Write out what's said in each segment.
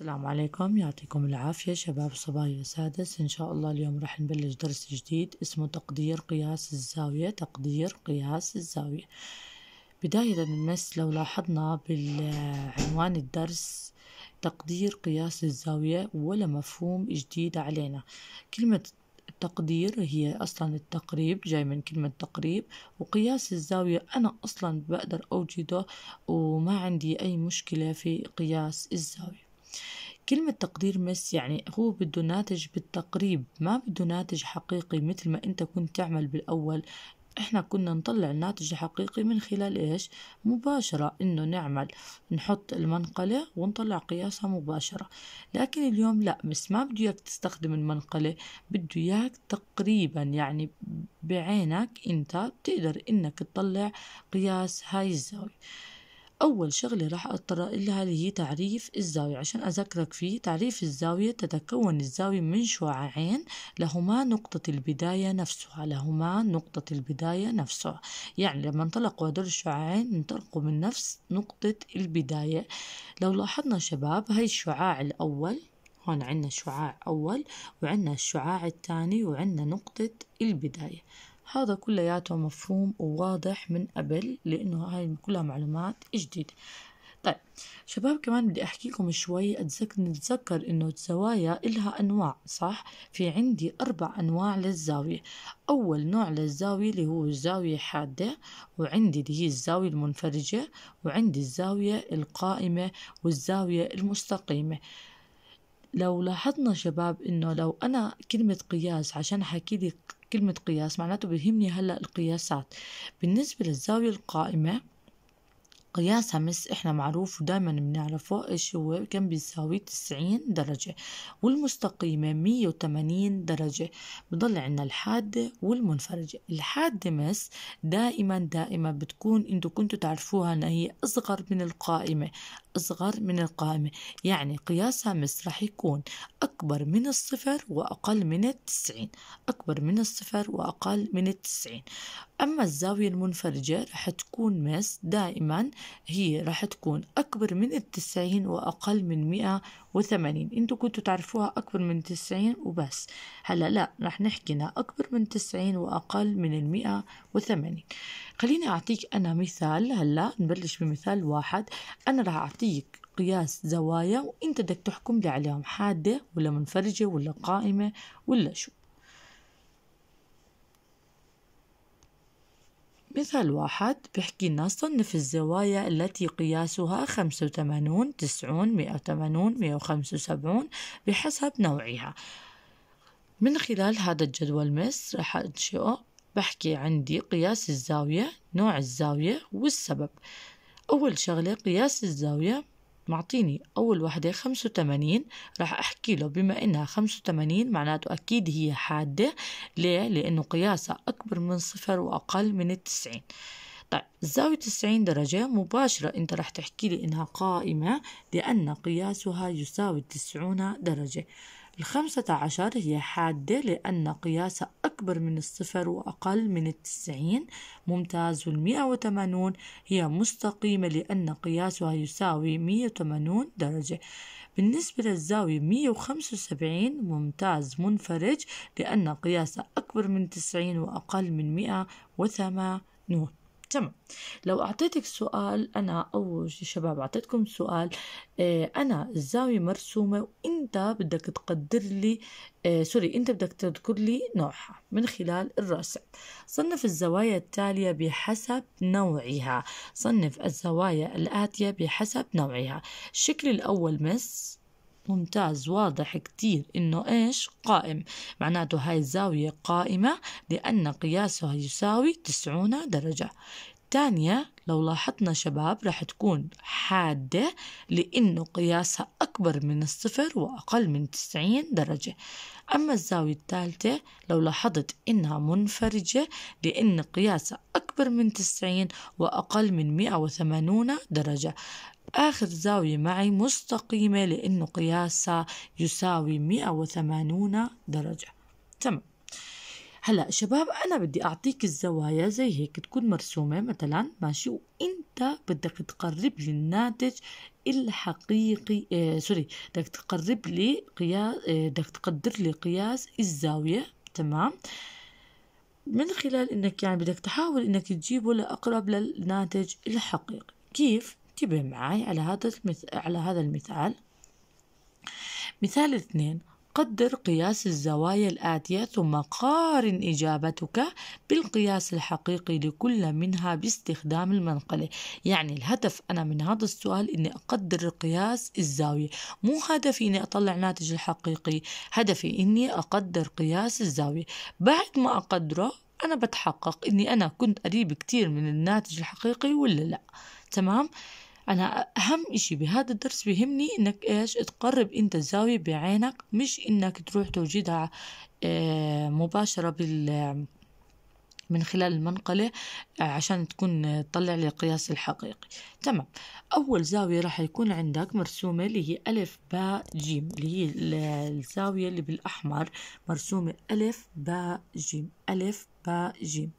السلام عليكم يعطيكم العافية شباب صبايا سادس إن شاء الله اليوم راح نبلش درس جديد اسمه تقدير قياس الزاوية تقدير قياس الزاوية بداية المس لو لاحظنا بالعنوان الدرس تقدير قياس الزاوية ولا مفهوم جديد علينا كلمة التقدير هي أصلا التقريب جاي من كلمة تقريب وقياس الزاوية أنا أصلا بقدر أوجده وما عندي أي مشكلة في قياس الزاوية كلمة تقدير مس يعني هو بده ناتج بالتقريب ما بده ناتج حقيقي مثل ما انت كنت تعمل بالأول احنا كنا نطلع الناتج الحقيقي من خلال ايش مباشرة انه نعمل نحط المنقلة ونطلع قياسها مباشرة لكن اليوم لا مس ما بده اياك تستخدم المنقلة بده اياك تقريبا يعني بعينك انت بتقدر انك تطلع قياس هاي الزاوية أول شغلة راح أضطر لها اللي هي تعريف الزاوية عشان أذكرك فيه تعريف الزاوية تتكون الزاوية من شعاعين لهما نقطة البداية نفسها لهما نقطة البداية نفسها يعني لما انطلقوا هدول الشعاعين انطلقوا من نفس نقطة البداية لو لاحظنا شباب هاي الشعاع الأول هون عندنا شعاع أول وعندنا الشعاع الثاني وعندنا نقطة البداية هذا كلياته مفهوم وواضح من قبل لأنه هاي كلها معلومات جديدة طيب شباب كمان بدي احكي لكم شوي اتذكر نتذكر انه الزوايا إلها انواع صح في عندي اربع انواع للزاويه اول نوع للزاويه اللي هو الزاويه حاده وعندي اللي هي الزاويه المنفرجه وعندي الزاويه القائمه والزاويه المستقيمه لو لاحظنا شباب انه لو انا كلمة قياس عشان احكي لي كلمة قياس معناته بيهمني هلا القياسات بالنسبة للزاوية القائمة قياس مس احنا معروف ودائما بنعرفه ايش هو كم بيساوي 90 درجة والمستقيمة 180 درجة بضل عندنا الحادة والمنفرجة الحادة مس دائما دائما بتكون انتو كنتوا تعرفوها انها هي اصغر من القائمة أصغر من القائمة يعني قياس مس راح يكون أكبر من الصفر وأقل من التسعين أكبر من الصفر وأقل من التسعين أما الزاوية المنفرجة راح تكون مس دائما هي راح تكون أكبر من التسعين وأقل من مئة وثمانين انتو كنتوا تعرفوها أكبر من تسعين وبس هلا لا رح نحكينا أكبر من تسعين وأقل من المئة وثمانين خليني أعطيك أنا مثال هلا نبلش بمثال واحد أنا رح أعطيك قياس زوايا وانت بدك تحكم لي عليهم حادة ولا منفرجة ولا قائمة ولا شو مثال واحد بيحكي لنا صنف الزوايا التي قياسها 85 90 180 175 بحسب نوعها من خلال هذا الجدول مس راح أنشئه بحكي عندي قياس الزاوية نوع الزاوية والسبب أول شغلة قياس الزاوية معطيني أول وحدة 85 راح أحكي له بما إنها 85 معناته أكيد هي حادة ليه؟ لأنه قياسها أكبر من صفر وأقل من التسعين طيب الزاوية 90 درجة مباشرة أنت راح تحكي لي إنها قائمة لأن قياسها يساوي 90 درجة الخمسة عشر هي حادة لأن قياسها أكبر من الصفر وأقل من التسعين ممتاز والمئة وثمانون هي مستقيمة لأن قياسها يساوي مية وثمانون درجة بالنسبة للزاوية مئة وسبعين ممتاز منفرج لأن قياسها أكبر من تسعين وأقل من مئة وثمانون تمام لو أعطيتك سؤال أنا أو شباب أعطيتكم سؤال آه، أنا الزاوية مرسومة وأنت بدك تقدر لي آه، سوري أنت بدك تذكر لي نوعها من خلال الرسم صنف الزوايا التالية بحسب نوعها صنف الزوايا الآتية بحسب نوعها الشكل الأول مس ممتاز واضح كتير إنه إيش قائم معناته هاي الزاوية قائمة لأن قياسها يساوي تسعون درجة تانية لو لاحظنا شباب راح تكون حادة لأنه قياسها أكبر من الصفر وأقل من 90 درجة أما الزاوية الثالثة لو لاحظت إنها منفرجة لأن قياسها أكبر من 90 وأقل من 180 درجة آخر زاوية معي مستقيمة لأنه قياسها يساوي 180 درجة تمام هلا شباب انا بدي اعطيك الزوايا زي هيك تكون مرسومه مثلا ماشي وانت بدك تقرب لي الناتج الحقيقي آه سوري بدك تقرب لي قياس آه بدك تقدر لي قياس الزاويه تمام من خلال انك يعني بدك تحاول انك تجيبه لاقرب للناتج الحقيقي كيف انتبه معي على هذا المث... على هذا المثال مثال اثنين قدر قياس الزوايا الآتية ثم قارن إجابتك بالقياس الحقيقي لكل منها باستخدام المنقلة يعني الهدف أنا من هذا السؤال أني أقدر قياس الزاوية مو هدفي أني أطلع ناتج الحقيقي هدفي أني أقدر قياس الزاوية بعد ما أقدره أنا بتحقق أني أنا كنت قريب كتير من الناتج الحقيقي ولا لا تمام؟ أنا أهم إشي بهذا الدرس بيهمني إنك إيش تقرب أنت الزاوية بعينك مش إنك تروح توجدها آه، مباشرة بال من خلال المنقلة آه، عشان تكون آه، تطلع لي القياس الحقيقي تمام أول زاوية راح يكون عندك مرسومة اللي هي ألف باء جيم اللي هي الزاوية اللي بالأحمر مرسومة ألف باء جيم ألف باء جيم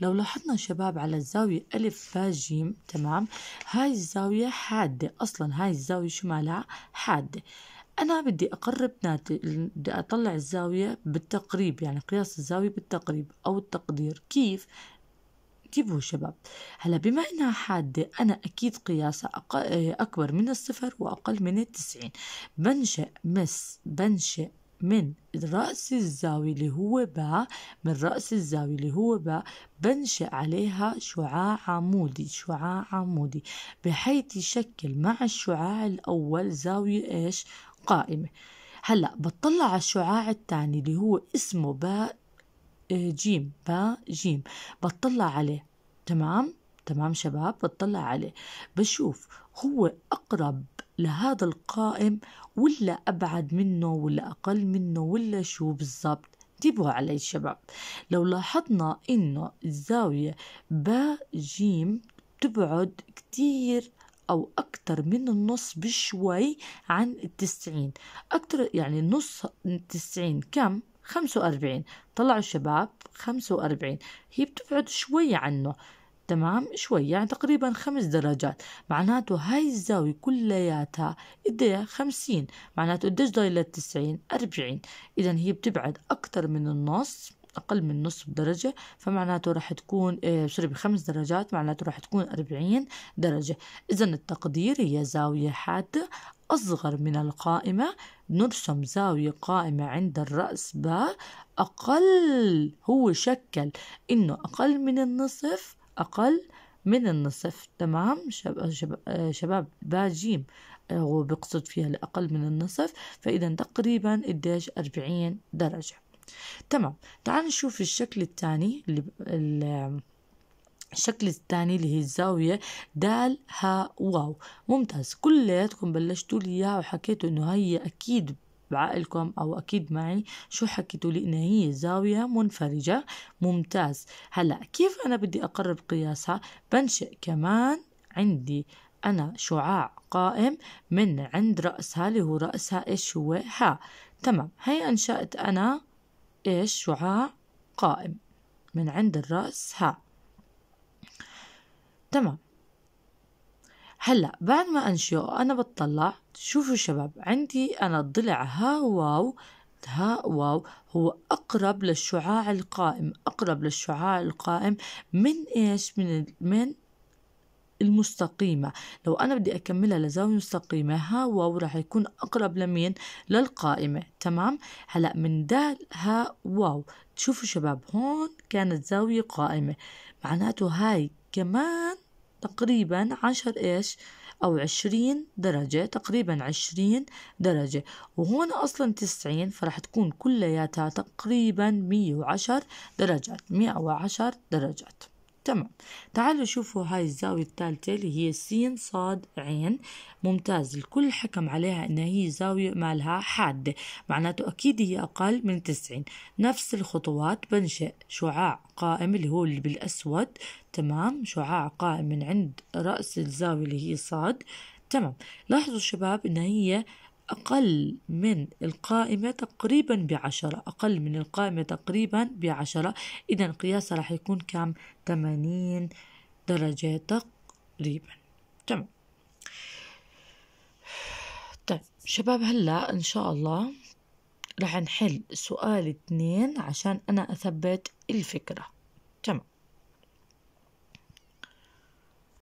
لو لاحظنا شباب على الزاوية ألف باء جيم تمام هاي الزاوية حادة أصلا هاي الزاوية شمالها حادة أنا بدي أقرب ناتج بدي أطلع الزاوية بالتقريب يعني قياس الزاوية بالتقريب أو التقدير كيف؟ كيفوا شباب هلا بما انها حادة انا اكيد قياسها أق... اكبر من الصفر واقل من التسعين بنشأ مس بنشأ من رأس الزاوية اللي هو باء من رأس الزاوية اللي هو باء بنشأ عليها شعاع عمودي شعاع عمودي بحيث يشكل مع الشعاع الأول زاوية إيش القائمة هلا بطلع على الشعاع الثاني اللي هو اسمه باء آه، جيم باء جيم بطلع عليه تمام تمام شباب بطلع عليه بشوف هو أقرب لهذا القائم ولا أبعد منه ولا أقل منه ولا شو بالضبط انتبهوا علي شباب لو لاحظنا إنه الزاوية باء جيم تبعد كتير أو أكتر من النص بشوي عن التسعين أكتر يعني نص التسعين كم؟ خمسة وأربعين طلعوا الشباب خمسة وأربعين هي بتبعد شوي عنه تمام شوي يعني تقريبا خمس درجات معناته هاي الزاوية كلياتها قد إيه؟ خمسين معناته قديش ضايل للتسعين أربعين إذا هي بتبعد أكتر من النص أقل من نصف درجة فمعناته راح تكون آه، سوري بخمس درجات معناته راح تكون 40 درجة إذا التقدير هي زاوية حادة أصغر من القائمة نرسم زاوية قائمة عند الرأس باء أقل هو شكل إنه أقل من النصف أقل من النصف تمام آه، شباب, شباب, باء جيم آه، هو بيقصد فيها الأقل من النصف فإذا تقريبا قديش أربعين درجة تمام تعال نشوف الشكل الثاني اللي الشكل الثاني اللي هي الزاوية دال ها واو ممتاز كلياتكم بلشتوا لي اياها وحكيتوا انه هي اكيد بعقلكم او اكيد معي شو حكيتوا لي انها هي زاوية منفرجة ممتاز هلا كيف انا بدي اقرب قياسها بنشئ كمان عندي انا شعاع قائم من عند رأسها اللي هو رأسها ايش هو ها تمام هي انشأت انا إيش شعاع قائم من عند الرأس ها تمام هلا بعد ما انشئه انا بتطلع شوفوا شباب عندي انا الضلع ها واو ها واو هو اقرب للشعاع القائم اقرب للشعاع القائم من ايش من من المستقيمة لو أنا بدي أكملها لزاوية مستقيمة ها واو راح يكون أقرب لمين للقائمة تمام هلأ من دال ها واو تشوفوا شباب هون كانت زاوية قائمة معناته هاي كمان تقريبا عشر إيش أو عشرين درجة تقريبا عشرين درجة وهون أصلا تسعين فرح تكون كلياتها تقريبا مية وعشر درجات مية وعشر درجات تمام تعالوا شوفوا هاي الزاوية الثالثة اللي هي سين صاد عين ممتاز الكل حكم عليها إن هي زاوية مالها حادة معناته أكيد هي أقل من 90 نفس الخطوات بنشئ شعاع قائم اللي هو اللي بالأسود تمام شعاع قائم من عند رأس الزاوية اللي هي صاد تمام لاحظوا شباب إن هي أقل من القائمة تقريبا بعشرة أقل من القائمة تقريبا بعشرة إذا قياسها راح يكون كم ثمانين درجة تقريبا تمام طيب شباب هلا إن شاء الله راح نحل سؤال اتنين عشان أنا أثبت الفكرة تمام